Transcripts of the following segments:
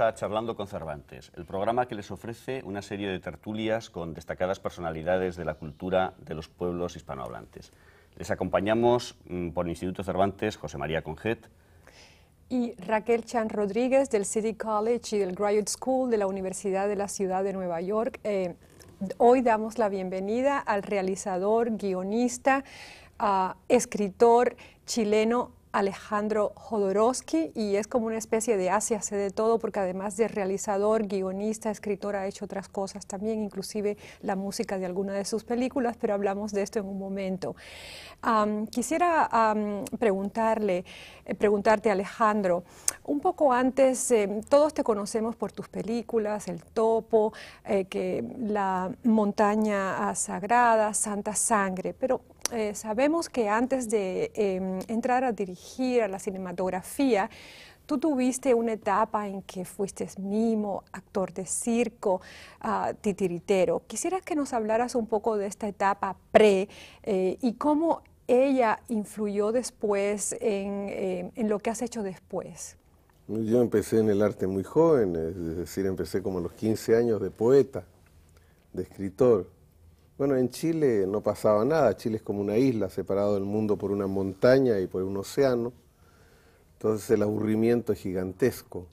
a Charlando con Cervantes, el programa que les ofrece una serie de tertulias con destacadas personalidades de la cultura de los pueblos hispanohablantes. Les acompañamos mm, por el Instituto Cervantes José María Conjet y Raquel Chan Rodríguez del City College y del Graduate School de la Universidad de la Ciudad de Nueva York. Eh, hoy damos la bienvenida al realizador, guionista, ah, escritor chileno Alejandro Jodorowsky y es como una especie de Asia, hace de todo porque además de realizador, guionista, escritor ha hecho otras cosas también, inclusive la música de alguna de sus películas, pero hablamos de esto en un momento. quisiera preguntarle, eh, preguntarte Alejandro, un poco antes, eh, todos te conocemos por tus películas, El Topo, eh, que La Montaña Sagrada, Santa Sangre, pero eh, sabemos que antes de em, entrar a dirigir a la cinematografía, tú tuviste una etapa en que fuiste mimo, actor de circo, ah, titiritero. Quisieras que nos hablaras un poco de esta etapa pre eh, y cómo ella influyó después en, em, en, lo que has hecho después. Yo empecé en el arte muy joven, es decir, empecé como a los 15 años de poeta, de escritor. Bueno, en Chile no pasaba nada. Chile es como una isla separado del mundo por una montaña y por un océano. Entonces el aburrimiento es gigantesco.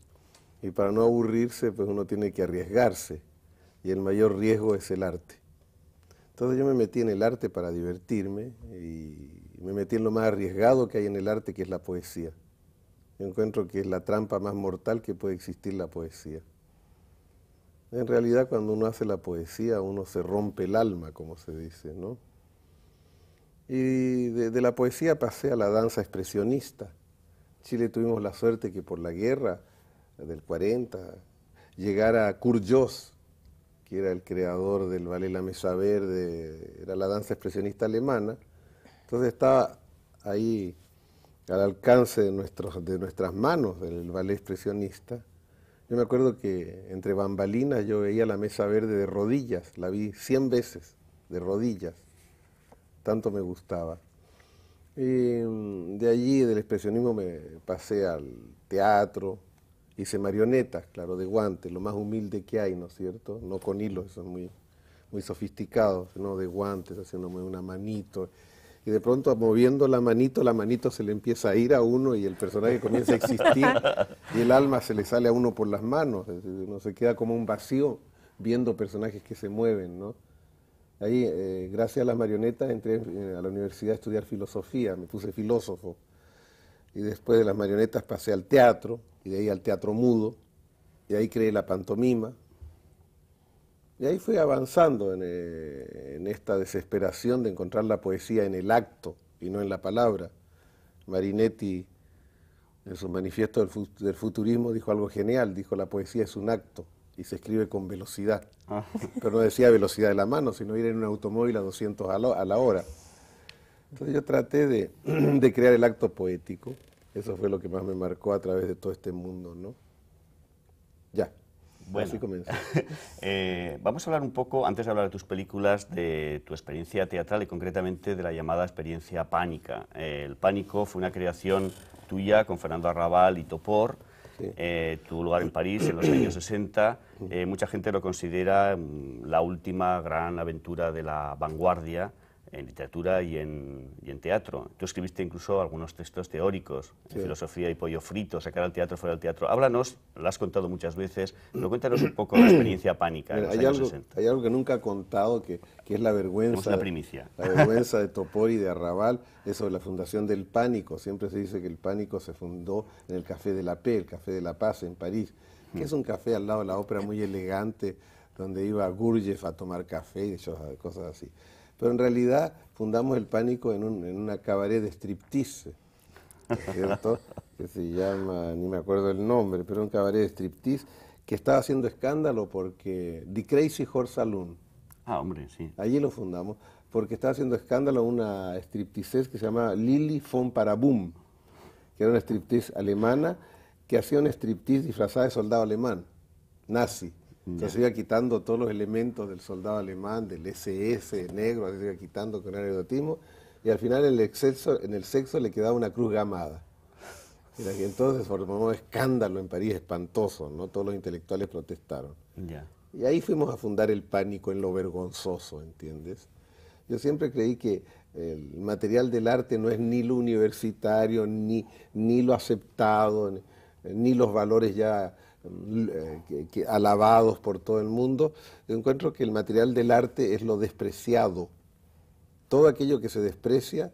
Y para no aburrirse, pues uno tiene que arriesgarse. Y el mayor riesgo es el arte. Entonces yo me metí en el arte para divertirme y me metí en lo más arriesgado que hay en el arte, que es la poesía. Yo encuentro que es la trampa más mortal que puede existir la poesía. En realidad cuando uno hace la poesía uno se rompe el alma, como se dice, ¿no? Y de, la poesía pasé a la danza expresionista. Chile tuvimos la suerte que por la guerra del 40 llegara Kurjós, que era el creador del ballet La Mesa Verde, era la danza expresionista alemana. Entonces estaba ahí al alcance de, de nuestras manos el ballet expresionista yo me acuerdo que entre bambalinas yo veía la mesa verde de rodillas, la vi cien veces, de rodillas, tanto me gustaba. Y mm, de allí, del expresionismo, me pasé al teatro, hice marionetas, claro, de guantes, lo más humilde que hay, ¿no es cierto? No con hilos, eso es muy, muy sofisticado, sino de guantes, haciendo una manito y de pronto moviendo la manito, la manito se le empieza a ir a uno y el personaje comienza a existir y el alma se le sale a uno por las manos, uno se queda como un vacío viendo personajes que se mueven, Ahí, eh, gracias a las marionetas, entré eh, a la universidad a estudiar filosofía, me puse filósofo. Y después de las marionetas pasé al teatro, y de ahí al teatro mudo, y ahí creé la pantomima, y ahí fui avanzando eh, en, esta desesperación de encontrar la poesía en el acto y no en la palabra. Marinetti, en su manifiesto del, futurismo, dijo algo genial, dijo la poesía es un acto y se escribe con velocidad. Ah. Pero no decía velocidad de la mano, sino ir en un automóvil a 200 a, a la hora. Entonces yo traté de, de, crear el acto poético. Eso fue lo que más me marcó a través de todo este mundo, ¿no? Ya. Bueno, eh, vamos a hablar un poco, antes de hablar de tus películas, de tu experiencia teatral y concretamente de la llamada experiencia pánica. el pánico fue una creación tuya con Fernando Arrabal y Topor. Eh, tuvo lugar en París en los años 60. Eh, mucha gente lo considera mm, la última gran aventura de la vanguardia en literatura y en, teatro. Tú escribiste incluso algunos textos teóricos, filosofía y pollo frito, sacar al teatro fuera del teatro. Háblanos, lo has contado muchas veces, pero cuéntanos un poco la experiencia pánica en los hay algo, Hay algo que nunca ha contado, que, es la vergüenza. La primicia. La vergüenza de Topor y de Arrabal, es sobre la fundación del pánico. Siempre se dice que el pánico se fundó en el Café de la P, el Café de la Paz, en París, que es un café al lado de la ópera muy elegante, donde iba Gurdjieff a tomar café y cosas así. Pero en realidad fundamos el pánico en, una cabaret de striptease, ¿cierto? que se llama, ni me acuerdo el nombre, pero un cabaret de striptease que estaba haciendo escándalo porque The Crazy Horse Saloon. Ah, hombre, sí. Allí lo fundamos porque estaba haciendo escándalo una striptease que se llamaba Lily von Parabum, que era una striptease alemana que hacía un striptease disfrazada de soldado alemán, nazi. Se iba quitando todos los elementos del soldado alemán, del SS negro, se iba quitando con el erotismo, y al final el exceso, en el sexo le quedaba una cruz gamada. Y entonces formó un escándalo en París espantoso, ¿no? Todos los intelectuales protestaron. Y ahí fuimos a fundar el pánico en lo vergonzoso, ¿entiendes? Yo siempre creí que el material del arte no es ni lo universitario, ni, ni lo aceptado, ni los valores ya eh, alabados por todo el mundo, encuentro que el material del arte es lo despreciado. Todo aquello que se desprecia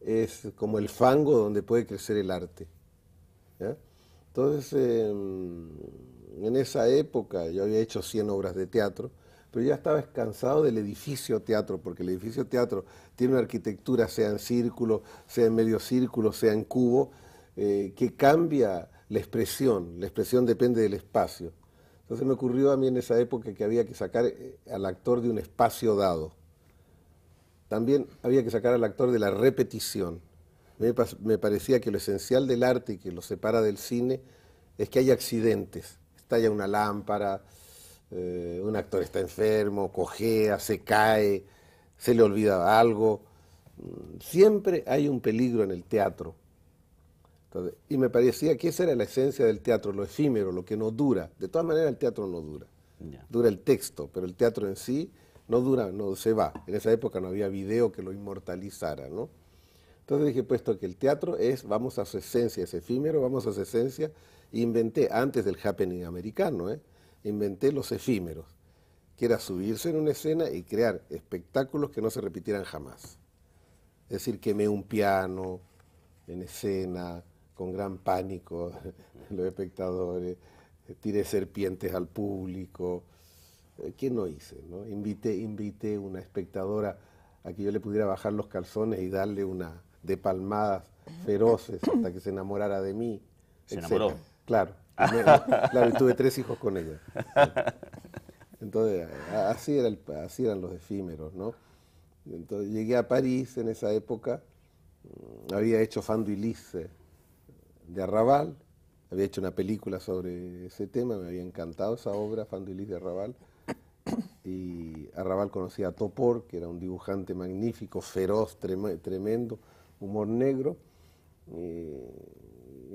es como el fango donde puede crecer el arte. Entonces, em, en esa época yo había hecho 100 obras de teatro, pero ya estaba cansado del edificio teatro, porque el edificio teatro tiene una arquitectura, sea en círculo, sea en medio círculo, sea en cubo, eh, que cambia la expresión. La expresión depende del espacio. Entonces me ocurrió a mí en esa época que había que sacar eh, al actor de un espacio dado. También había que sacar al actor de la repetición. Me, parecía que lo esencial del arte y que lo separa del cine es que hay accidentes. Estalla una lámpara, eh, un actor está enfermo, cojea, se cae, se le olvida algo. Mm, siempre hay un peligro en el teatro y me parecía que esa era la esencia del teatro, lo efímero, lo que no dura. De todas maneras, el teatro no dura. Dura el texto, pero el teatro en sí no dura, no se va. En esa época no había video que lo inmortalizara, ¿no? Entonces dije, puesto que el teatro es, vamos a su esencia, es efímero, vamos a su esencia, inventé, antes del happening americano, ¿eh? inventé los efímeros, que era subirse en una escena y crear espectáculos que no se repitieran jamás. Es decir, quemé un piano en escena, con gran pánico los espectadores, tiré serpientes al público. Eh, ¿Qué no hice? No? Invité, a una espectadora a que yo le pudiera bajar los calzones y darle una de palmadas feroces hasta que se enamorara de mí. Se enamoró. Claro. claro, y tuve tres hijos con ella. Entonces, así, era así eran los efímeros, Entonces llegué a París en esa época, mm, había hecho Fanduilice, de Arrabal, había hecho una película sobre ese tema, me había encantado esa obra, Fanduilis de Arrabal. Y Arrabal conocía a Topor, que era un dibujante magnífico, feroz, tremendo, humor negro. y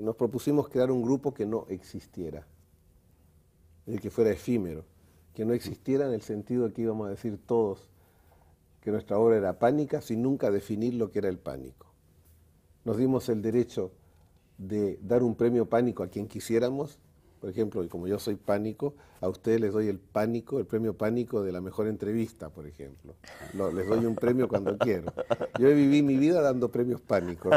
nos propusimos crear un grupo que no existiera, el que fuera efímero, que no existiera en el sentido que íbamos a decir todos que nuestra obra era pánica sin nunca definir lo que era el pánico. Nos dimos el derecho de dar un premio pánico a quien quisiéramos, por ejemplo, y como yo soy pánico, a ustedes les doy el pánico, el premio pánico de la mejor entrevista, por ejemplo. les doy un premio cuando quiero. Yo viví mi vida dando premios pánicos.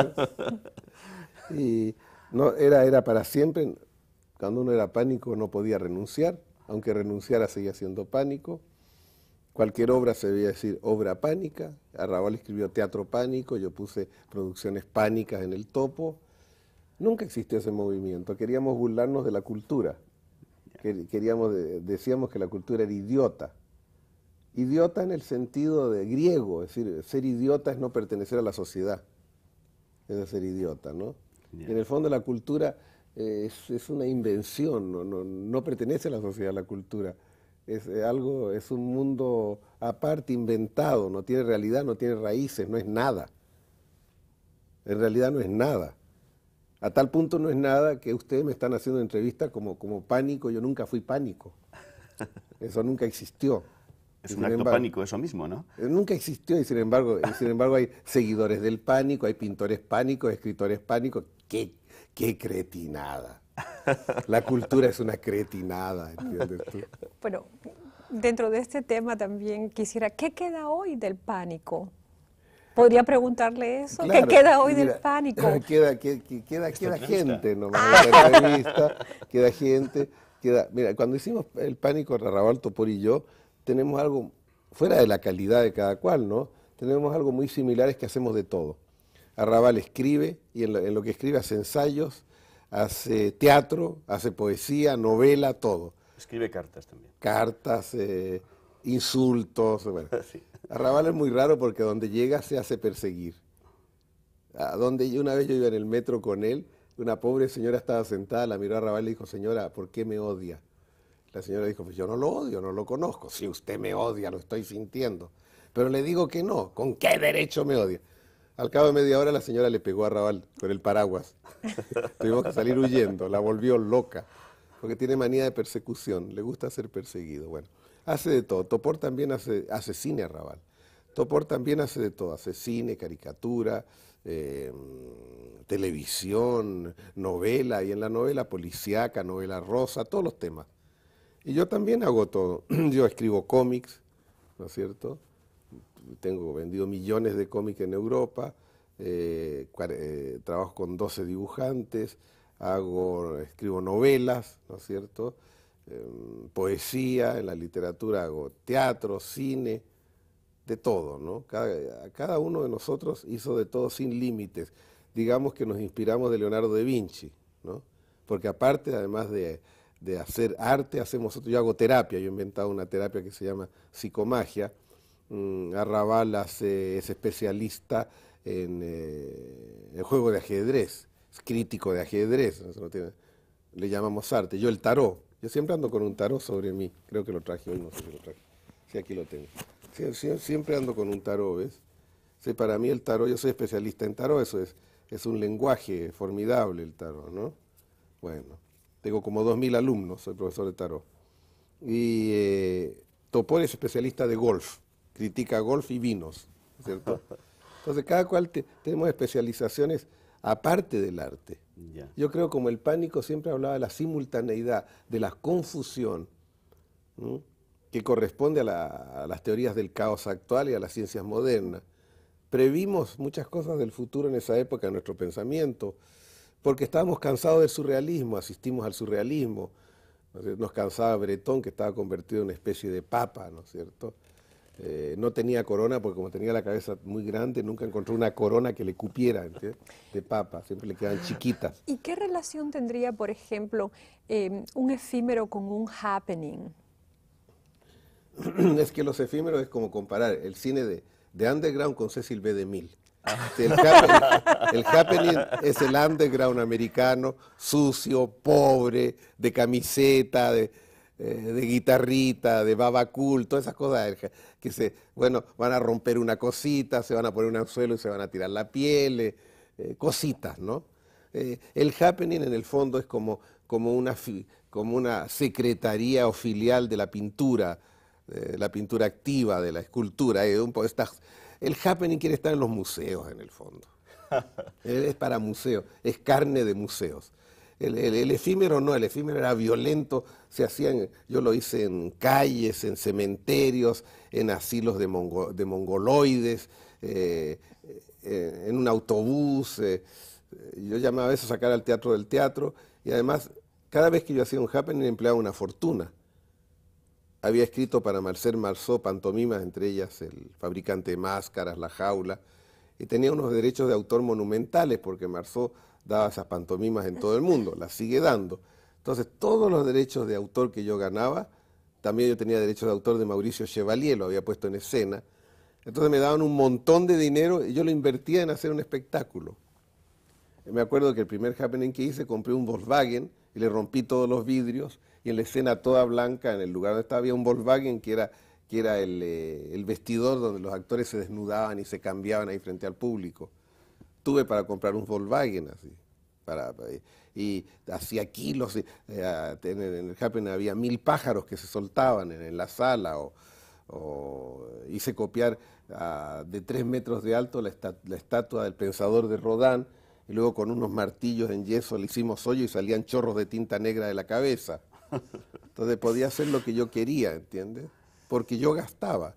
Y no, era, era para siempre. Cuando uno era pánico no podía renunciar, aunque renunciara seguía siendo pánico. Cualquier obra se debía decir obra pánica. Arrabal escribió teatro pánico, yo puse producciones pánicas en el topo. Nunca existió ese movimiento. Queríamos burlarnos de la cultura. Queríamos, decíamos que la cultura era idiota. Idiota en el sentido de griego, es decir, ser idiota es no pertenecer a la sociedad. Es ser idiota, ¿no? En el fondo la cultura eh, es, una invención, no, no, pertenece a la sociedad la cultura. Es eh, algo, es un mundo aparte, inventado, no tiene realidad, no tiene raíces, no es nada. En realidad no es nada. A tal punto no es nada que ustedes me están haciendo entrevistas como, como pánico, yo nunca fui pánico. Eso nunca existió. Es un acto pánico eso mismo, ¿no? Eh, nunca existió y sin embargo, sin embargo hay seguidores del pánico, hay pintores pánicos, escritores pánicos. ¡Qué, qué cretinada! La cultura es una cretinada, ¿entiendes Bueno, dentro de este tema también quisiera, ¿qué queda hoy del pánico? ¿Podría preguntarle eso? ¿Qué queda hoy del pánico? Queda, queda, queda, gente ¿no? Ah. la queda gente, queda... Mira, cuando hicimos el pánico Arrabal, Topor y yo, tenemos algo, fuera de la calidad de cada cual, ¿no? Tenemos algo muy similar, es que hacemos de todo. Arrabal escribe, y en lo, que escribe hace ensayos, hace teatro, hace poesía, novela, todo. Escribe cartas también. Cartas, eh, insultos, bueno. Arrabal es muy raro porque donde llega se hace perseguir. A donde una vez yo iba en el metro con él, una pobre señora estaba sentada, la miró a Arrabal y le dijo, señora, ¿por qué me odia? La señora dijo, pues yo no lo odio, no lo conozco. Si usted me odia, lo estoy sintiendo. Pero le digo que no, ¿con qué derecho me odia? Al cabo de media hora la señora le pegó a Raval con el paraguas. Tuvimos que salir huyendo, la volvió loca, porque tiene manía de persecución, le gusta ser perseguido. Bueno, hace de todo. Topor también hace, hace cine Raval, Topor también hace de todo, hace cine, caricatura, em, televisión, novela, y en la novela policíaca, novela rosa, todos los temas. Y yo también hago todo. Yo escribo cómics, ¿no es cierto? Tengo vendido millones de cómics en Europa, eh, eh, trabajo con 12 dibujantes, hago, escribo novelas, ¿no es cierto? poesía, en la literatura hago teatro, cine, de todo, ¿no? Cada, uno de nosotros hizo de todo sin límites. Digamos que nos inspiramos de Leonardo da Vinci, ¿no? Porque aparte, además de, hacer arte, hacemos otro. Yo hago terapia, yo he inventado una terapia que se llama psicomagia. Mm, es especialista en el eh, juego de ajedrez, es crítico de ajedrez, le llamamos arte. Yo el tarot, yo siempre ando con un tarot sobre mí. Creo que lo traje hoy, no sé si lo traje. Sí, aquí lo tengo. siempre ando con un tarot, ¿ves? para mí el tarot, yo soy especialista en tarot, eso es. un lenguaje formidable el tarot, ¿no? Bueno, tengo como 2.000 alumnos, soy profesor de tarot. Y eh, Topol es especialista de golf, critica golf y vinos, ¿cierto? Entonces cada cual tenemos especializaciones aparte del arte. Yo creo como el pánico siempre hablaba de la simultaneidad, de la confusión, que corresponde a, las teorías del caos actual y a las ciencias modernas. Previmos muchas cosas del futuro en esa época, en nuestro pensamiento, porque estábamos cansados del surrealismo, asistimos al surrealismo. Nos cansaba Bretón, que estaba convertido en una especie de papa, ¿no es cierto? Eh, no tenía corona porque como tenía la cabeza muy grande, nunca encontró una corona que le cupiera de papa, siempre le quedan chiquitas. ¿Y qué relación tendría, por ejemplo, em, un efímero con un happening? es que los efímeros es como comparar el cine de, de underground con Cecil B. DeMille. Ah. el happening es el underground americano, sucio, pobre, de camiseta, de, eh, de guitarrita, de babacul, todas esas cosas que se, bueno, van a romper una cosita, se van a poner un anzuelo y se van a tirar la piel, eh, cositas, ¿no? Eh, el happening en el fondo es como, una, como una secretaría o filial de la pintura, la pintura activa, de la escultura. un, el happening quiere estar en los museos en el fondo. es para museos, es carne de museos el, efímero no, el efímero era violento, se hacían, yo lo hice en calles, en cementerios, en asilos de, mongoloides, eh, eh, en un autobús, eh, yo llamaba a eso sacar al teatro del teatro, y además cada vez que yo hacía un happening empleaba una fortuna. Había escrito para Marcel Marceau pantomimas, entre ellas el fabricante de máscaras, la jaula, y tenía unos derechos de autor monumentales, porque Marceau daba esas pantomimas en todo el mundo, las sigue dando. Entonces, todos los derechos de autor que yo ganaba, también yo tenía derechos de autor de Mauricio Chevalier, lo había puesto en escena. Entonces me daban un montón de dinero y yo lo invertía en hacer un espectáculo. me acuerdo que el primer happening que hice compré un Volkswagen y le rompí todos los vidrios y en la escena toda blanca, en el lugar donde estaba, había un Volkswagen que era, que era el eh, vestidor donde los actores se desnudaban y se cambiaban ahí frente al público tuve para comprar un Volkswagen así. Para, eh, y hacía kilos. Eh, eh, en, el Happen había mil pájaros que se soltaban en, la sala. O, hice copiar ah, de tres metros de alto la, la, estatua del pensador de Rodán. Y luego con unos martillos en yeso le hicimos hoyo y salían chorros de tinta negra de la cabeza. Entonces podía hacer lo que yo quería, ¿entiendes? Porque yo gastaba.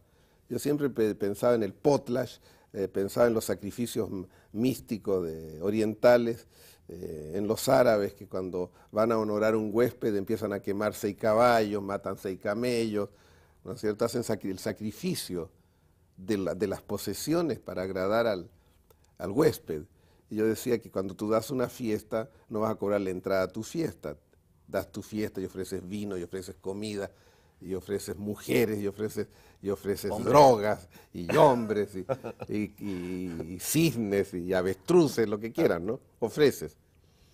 Yo siempre pensaba en el potlash, eh, pensaba en los sacrificios místicos orientales, eh, en los árabes que cuando van a honorar un huésped empiezan a quemar seis caballos, matan seis camellos, ¿no cierto? Hacen el sacrificio de, las posesiones para agradar al, huésped. yo decía que cuando tú das una fiesta, no vas a cobrar la entrada a tu fiesta. Das tu fiesta y ofreces vino y ofreces comida, y ofreces mujeres y ofreces, y ofreces drogas y hombres y, cisnes y avestruces, lo que quieran, ¿no? Ofreces.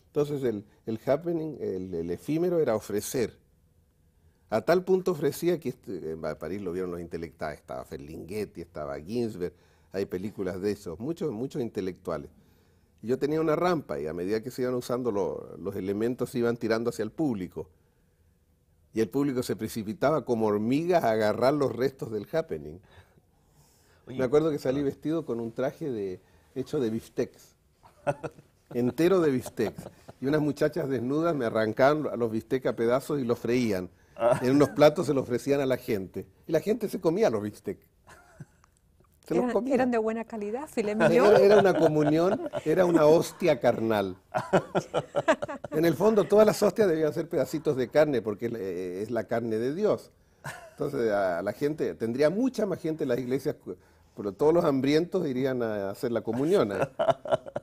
Entonces el, happening, el, efímero era ofrecer. A tal punto ofrecía que este, eh, en París lo vieron los intelectuales, estaba Ferlinghetti, estaba Ginsberg, hay películas de esos, muchos, muchos intelectuales. Yo tenía una rampa y a medida que se iban usando los elementos se iban tirando hacia el público y el público se precipitaba como hormigas a agarrar los restos del happening. Me acuerdo que ah. salí vestido con un traje de, hecho de bistecs. entero de bistecs. Y unas muchachas desnudas me arrancaban a los bistecs a pedazos y los freían. Ah. En unos platos se los ofrecían a la gente. Y la gente se comía los bistecs eran, de buena calidad, Era, una comunión, era una hostia carnal. En el fondo, todas las hostias debían ser pedacitos de carne, porque eh, es la carne de Dios. Entonces, a la gente, tendría mucha más gente en las iglesias, pero todos los hambrientos irían a hacer la comunión. ¿eh?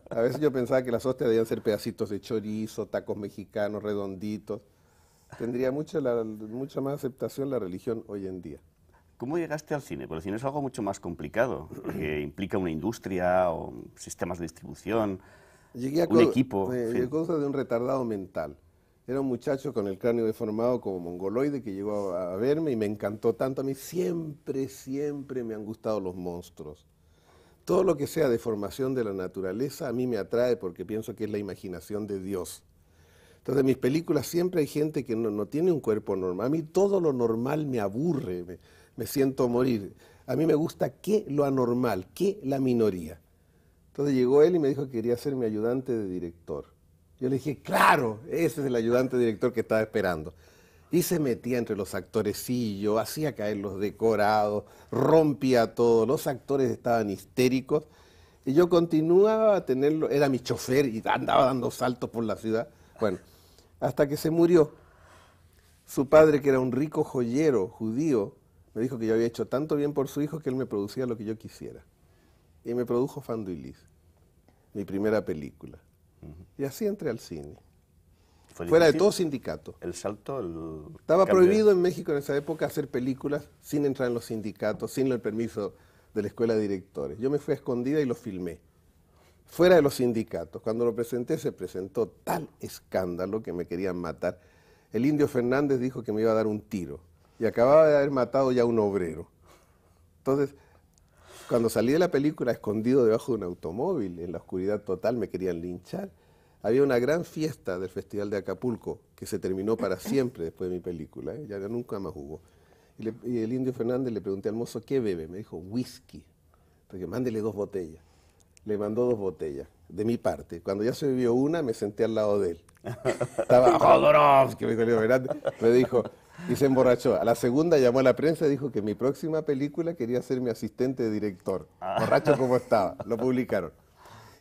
A veces yo pensaba que las hostias debían ser pedacitos de chorizo, tacos mexicanos, redonditos. Tendría mucha, mucha más aceptación la religión hoy en día. ¿Cómo llegaste al cine? Porque el cine es algo mucho más complicado, que implica una industria o sistemas de distribución, Llegué a un equipo. llegué a de un retardado mental. Era un muchacho con el cráneo deformado como mongoloide que llegó a, verme y me encantó tanto. A mí siempre, siempre me han gustado los monstruos. Todo lo que sea deformación de la naturaleza a mí me atrae porque pienso que es la imaginación de Dios. Entonces, en mis películas siempre hay gente que no, tiene un cuerpo normal. A mí todo lo normal me aburre me siento morir. A mí me gusta qué lo anormal, qué la minoría. Entonces llegó él y me dijo que quería ser mi ayudante de director. Yo le dije, claro, ese es el ayudante de director que estaba esperando. Y se metía entre los actorecillos, hacía caer los decorados, rompía todo, los actores estaban histéricos. Y yo continuaba a tenerlo, era mi chofer y andaba dando saltos por la ciudad. Bueno, hasta que se murió. Su padre, que era un rico joyero judío, me dijo que yo había hecho tanto bien por su hijo que él me producía lo que yo quisiera. Y me produjo Fanduilis, mi primera película. Y así entré al cine. Fuera de todo sindicato. El salto. Estaba prohibido en México en esa época hacer películas sin entrar en los sindicatos, sin el permiso de la escuela de directores. Yo me fui a escondida y lo filmé. Fuera de los sindicatos. Cuando lo presenté, se presentó tal escándalo que me querían matar. El indio Fernández dijo que me iba a dar un tiro y acababa de haber matado ya un obrero. Entonces, cuando salí de la película escondido debajo de un automóvil, en la oscuridad total, me querían linchar. Había una gran fiesta del Festival de Acapulco que se terminó para siempre después de mi película, ¿eh? ya nunca más hubo. Y, el indio Fernández le pregunté al mozo, ¿qué bebe? Me dijo, whisky. porque mándele dos botellas. Le mandó dos botellas, de mi parte. Cuando ya se bebió una, me senté al lado de él. Estaba Jodorowsky, ¡Oh, me me dijo y se emborrachó. A la segunda llamó a la prensa y dijo que mi próxima película quería ser mi asistente de director. Ah. Borracho como estaba. Lo publicaron.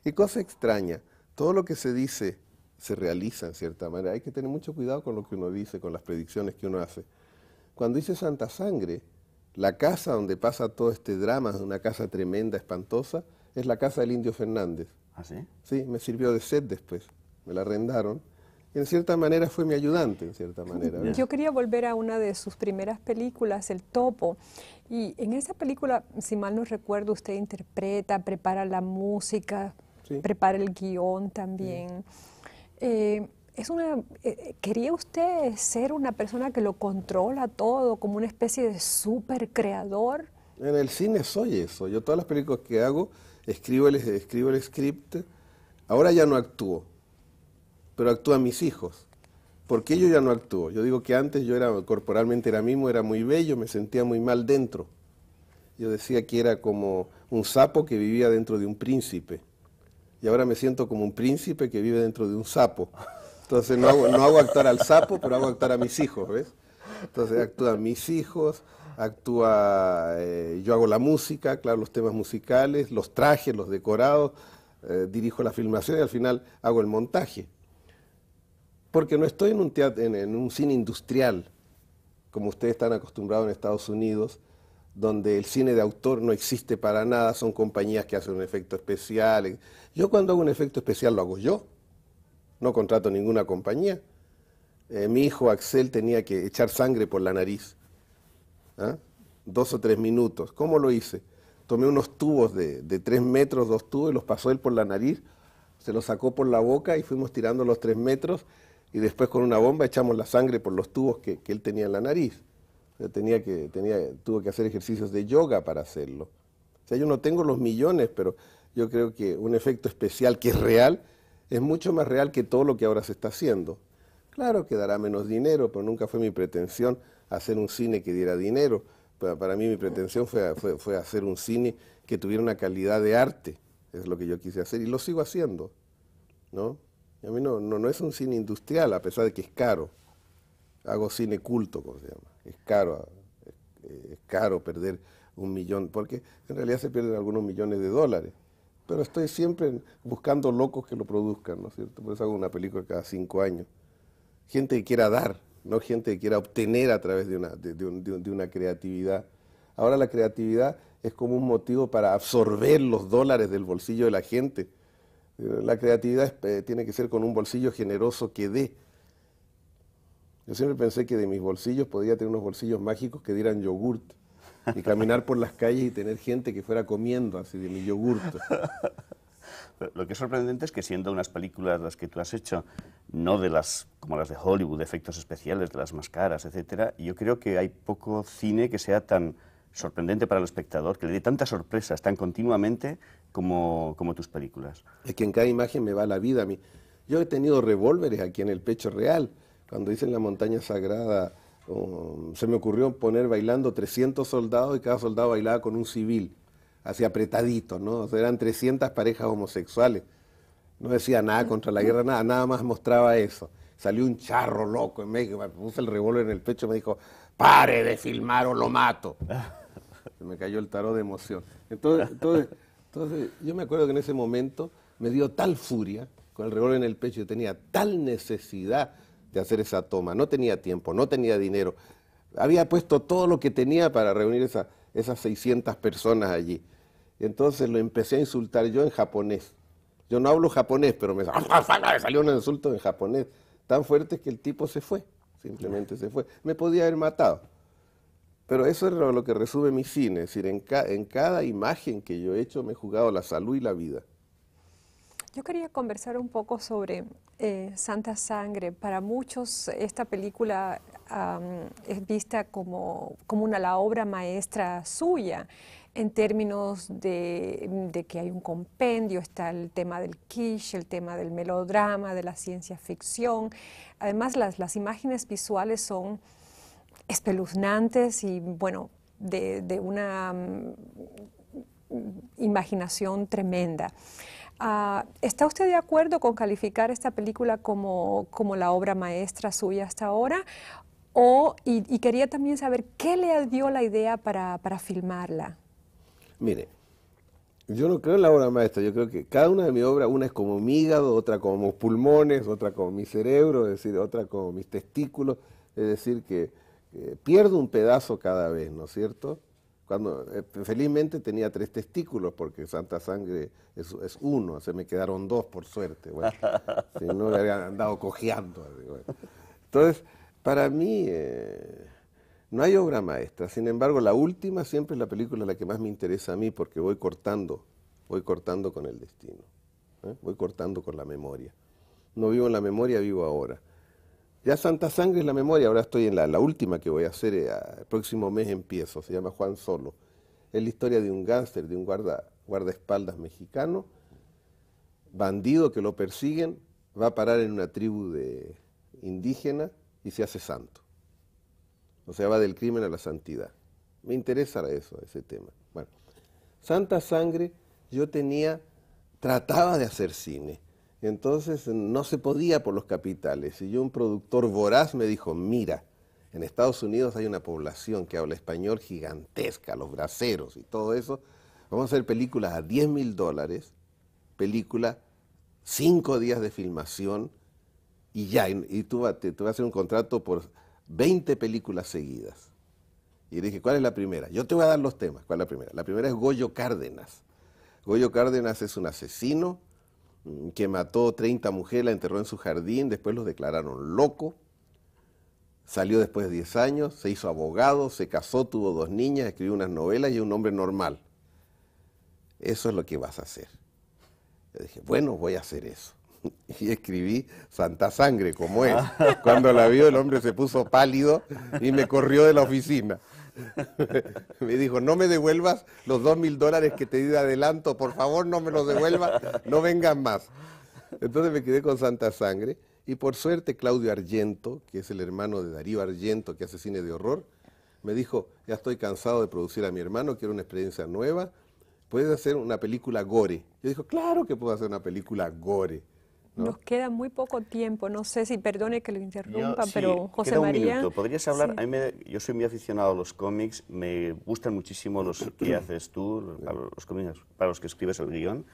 Y cosa extraña, todo lo que se dice se realiza en cierta manera. Hay que tener mucho cuidado con lo que uno dice, con las predicciones que uno hace. Cuando hice Santa Sangre, la casa donde pasa todo este drama, es una casa tremenda, espantosa, es la casa del Indio Fernández. ¿Ah, sí? Sí, me sirvió de set después. Me la arrendaron en cierta manera fue mi ayudante, en cierta manera. Yo quería volver a una de sus primeras películas, El Topo. Y en esa película, si mal no recuerdo, usted interpreta, prepara la música, prepara el guión también. Eh, es una, eh, ¿Quería usted ser una persona que lo controla todo, como una especie de super creador? En el cine soy eso. Yo todas las películas que hago, escribo el, escribo el script. Ahora ya no actúo pero actúan mis hijos. ¿Por qué yo ya no actúo? Yo digo que antes yo era corporalmente era mismo, era muy bello, me sentía muy mal dentro. Yo decía que era como un sapo que vivía dentro de un príncipe. Y ahora me siento como un príncipe que vive dentro de un sapo. Entonces no hago, no hago actuar al sapo, pero hago actuar a mis hijos, ¿ves? Entonces actúan mis hijos, actúa, eh, yo hago la música, claro, los temas musicales, los trajes, los decorados, eh, dirijo la filmación y al final hago el montaje. Porque no estoy en un, en, un cine industrial, como ustedes están acostumbrados en Estados Unidos, donde el cine de autor no existe para nada, son compañías que hacen un efecto especial. Yo cuando hago un efecto especial lo hago yo, no contrato ninguna compañía. Eh, mi hijo Axel tenía que echar sangre por la nariz, ¿ah? dos o tres minutos. ¿Cómo lo hice? Tomé unos tubos de, de tres metros, dos tubos, y los pasó él por la nariz, se los sacó por la boca y fuimos tirando los tres metros y después con una bomba echamos la sangre por los tubos que, él tenía en la nariz. tenía que, tenía, tuvo que hacer ejercicios de yoga para hacerlo. O sea, yo no tengo los millones, pero yo creo que un efecto especial que es real es mucho más real que todo lo que ahora se está haciendo. Claro que dará menos dinero, pero nunca fue mi pretensión hacer un cine que diera dinero. Para, para mí mi pretensión fue, fue, fue hacer un cine que tuviera una calidad de arte. Es lo que yo quise hacer y lo sigo haciendo. ¿no? a mí no, no, no es un cine industrial, a pesar de que es caro. Hago cine culto, como se llama. Es caro, ah, es, caro perder un millón, porque en realidad se pierden algunos millones de dólares. Pero estoy siempre buscando locos que lo produzcan, ¿no es cierto? Por eso hago una película cada cinco años. Gente que quiera dar, no gente que quiera obtener a través de una, de una creatividad. Ahora la creatividad es como un motivo para absorber los dólares del bolsillo de la gente la creatividad eh, tiene que ser con un bolsillo generoso que dé. Yo siempre pensé que de mis bolsillos podía tener unos bolsillos mágicos que dieran yogurt y caminar por las calles y tener gente que fuera comiendo así de mi yogurt. lo que es sorprendente es que siendo unas películas las que tú has hecho, no de las como las de Hollywood, de efectos especiales, de las máscaras caras, etcétera, yo creo que hay poco cine que sea tan sorprendente para el espectador, que le dé tantas sorpresas tan continuamente como, tus películas. Es que en cada imagen me va la vida a mí. Yo he tenido revólveres aquí en el pecho real. Cuando hice en la montaña sagrada, um, se me ocurrió poner bailando 300 soldados y cada soldado bailaba con un civil, así apretadito, ¿no? O sea, eran 300 parejas homosexuales. No decía nada contra la guerra, nada, nada más mostraba eso. Salió un charro loco en México, me puse el revólver en el pecho y me dijo, pare de filmar o lo mato. me cayó el tarot de emoción. Entonces, entonces entonces, yo me acuerdo que en ese momento me dio tal furia, con el revólver en el pecho, y tenía tal necesidad de hacer esa toma, no tenía tiempo, no tenía dinero, había puesto todo lo que tenía para reunir esas 600 personas allí. Entonces lo empecé a insultar yo en japonés. Yo no hablo japonés, pero me salió un insulto en japonés tan fuerte que el tipo se fue, simplemente se fue. Me podía haber matado. Pero eso es lo que resume mi cine, es decir, en, cada imagen que yo he hecho me he jugado la salud y la vida. Yo quería conversar un poco sobre eh, Santa Sangre. Para muchos esta película es vista como, una, la obra maestra suya en términos de, que hay un compendio, está el tema del quiche, el tema del melodrama, de la ciencia ficción. Además, las imágenes visuales son espeluznantes y bueno, de, una mm, imaginación tremenda. Ah, ¿Está usted de acuerdo con calificar esta película como, como la obra maestra suya hasta ahora? O, y, quería también saber qué le dio la idea para, para filmarla. Mire, yo no creo en la obra maestra, yo creo que cada una de mis obras, una es como mi hígado, otra como mis pulmones, otra como mi cerebro, es decir, otra como mis testículos, es decir, que eh, pierdo un pedazo cada vez, ¿no es cierto? Cuando, eh, felizmente tenía tres testículos porque Santa Sangre es, uno, se me quedaron dos por suerte, si no habría andado cojeando. Entonces, para mí eh, no hay obra maestra, sin embargo la última siempre es la película la que más me interesa a mí porque voy cortando, voy cortando con el destino, voy cortando con la memoria. No vivo en la memoria, vivo ahora. Ya Santa Sangre es la memoria, ahora estoy en la, última que voy a hacer, eh, el próximo mes empiezo, se llama Juan Solo. Es la historia de un gánster de un guarda, guardaespaldas mexicano, bandido que lo persiguen, va a parar en una tribu de indígena y se hace santo. O sea, va del crimen a la santidad. Me interesa eso, ese tema. Bueno, Santa Sangre, yo tenía, trataba de hacer cine entonces no se podía por los capitales. Y yo, un productor voraz, me dijo, mira, en Estados Unidos hay una población que habla español gigantesca, los braceros y todo eso. Vamos a hacer películas a 10 mil dólares, película, cinco días de filmación y ya, y, tú, vas a hacer un contrato por 20 películas seguidas. Y dije, ¿cuál es la primera? Yo te voy a dar los temas. ¿Cuál es la primera? La primera es Goyo Cárdenas. Goyo Cárdenas es un asesino Mm, que mató 30 mujeres, la enterró en su jardín, después los declararon loco, salió después de 10 años, se hizo abogado, se casó, tuvo dos niñas, escribió unas novelas y un hombre normal. Eso es lo que vas a hacer. Yo dije, bueno, voy a hacer eso. Y escribí Santa Sangre, como es. Cuando la vio, el hombre se puso pálido y me corrió de la oficina. me dijo, no me devuelvas los dos mil dólares que te di de adelanto, por favor no me los devuelvas, no vengan más. Entonces me quedé con Santa Sangre y por suerte Claudio Argento, que es el hermano de Darío Argento, que hace cine de horror, me dijo, ya estoy cansado de producir a mi hermano, quiero una experiencia nueva, ¿puedes hacer una película gore? Yo dijo, claro que puedo hacer una película gore. Nos queda muy poco tiempo, no sé si perdone que lo interrumpa, pero José un María... Minuto. ¿Podrías hablar? yo soy muy aficionado a los cómics, me gustan muchísimo los que haces tú, los cómics para los que escribes el guión,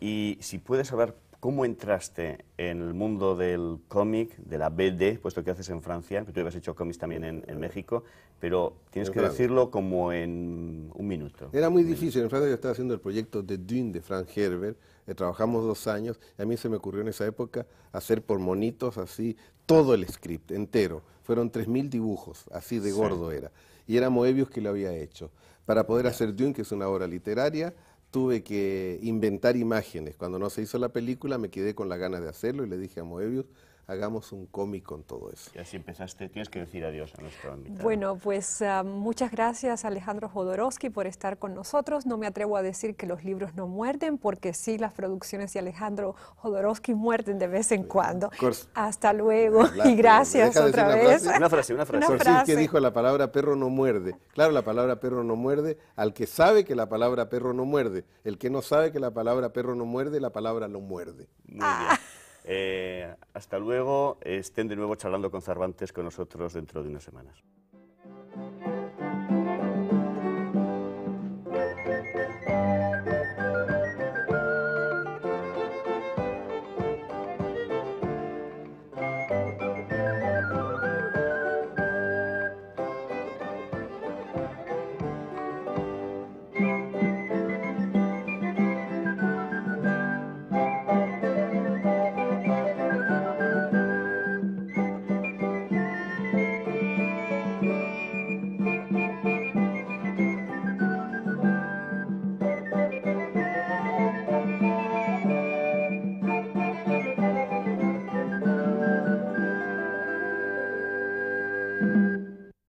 y si puedes hablar ¿Cómo entraste en el mundo del cómic, de la BD, puesto que haces en Francia? Tú habías hecho cómics también en, México, pero tienes que decirlo como en un minuto. Era muy difícil. En Francia yo estaba haciendo el proyecto de Dune de Frank Herbert. Eh, trabajamos dos años. Y a mí se me ocurrió en esa época hacer por monitos así todo el script entero. Fueron 3.000 dibujos, así de gordo era. Y era Moebius que lo había hecho. Para poder hacer Dune, que es una obra literaria, tuve que inventar imágenes. Cuando no se hizo la película me quedé con la ganas de hacerlo y le dije a Moebius, hagamos un cómic con todo eso. Y así empezaste, tienes que decir adiós a nuestro invitado. Bueno, pues ah, muchas gracias Alejandro Jodorowsky por estar con nosotros. No me atrevo a decir que los libros no muerden, porque sí, las producciones de Alejandro Jodorowsky muerden de vez en cuando. Hasta luego y gracias otra vez. Una frase, una frase. Una frase. que dijo la palabra perro no muerde. Claro, la palabra perro no muerde al que sabe que la palabra perro no muerde. El que no sabe que la palabra perro no muerde, la palabra lo muerde. Ah. Eh, hasta luego. Estén de nuevo charlando con Cervantes con nosotros dentro de unas semanas.